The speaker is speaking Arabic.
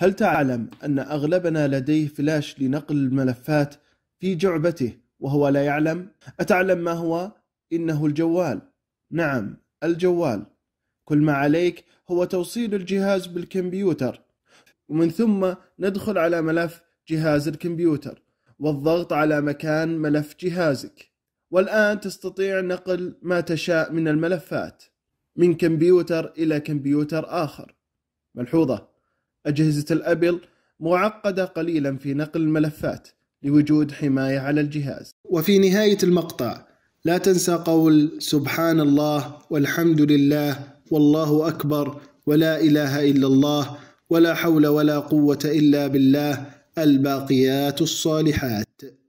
هل تعلم أن أغلبنا لديه فلاش لنقل الملفات في جعبته وهو لا يعلم؟ أتعلم ما هو؟ إنه الجوال. نعم، الجوال. كل ما عليك هو توصيل الجهاز بالكمبيوتر، ومن ثم ندخل على ملف جهاز الكمبيوتر، والضغط على مكان ملف جهازك. والآن تستطيع نقل ما تشاء من الملفات من كمبيوتر إلى كمبيوتر آخر. ملحوظة أجهزة الأبل معقدة قليلا في نقل الملفات لوجود حماية على الجهاز وفي نهاية المقطع لا تنسى قول سبحان الله والحمد لله والله أكبر ولا إله إلا الله ولا حول ولا قوة إلا بالله الباقيات الصالحات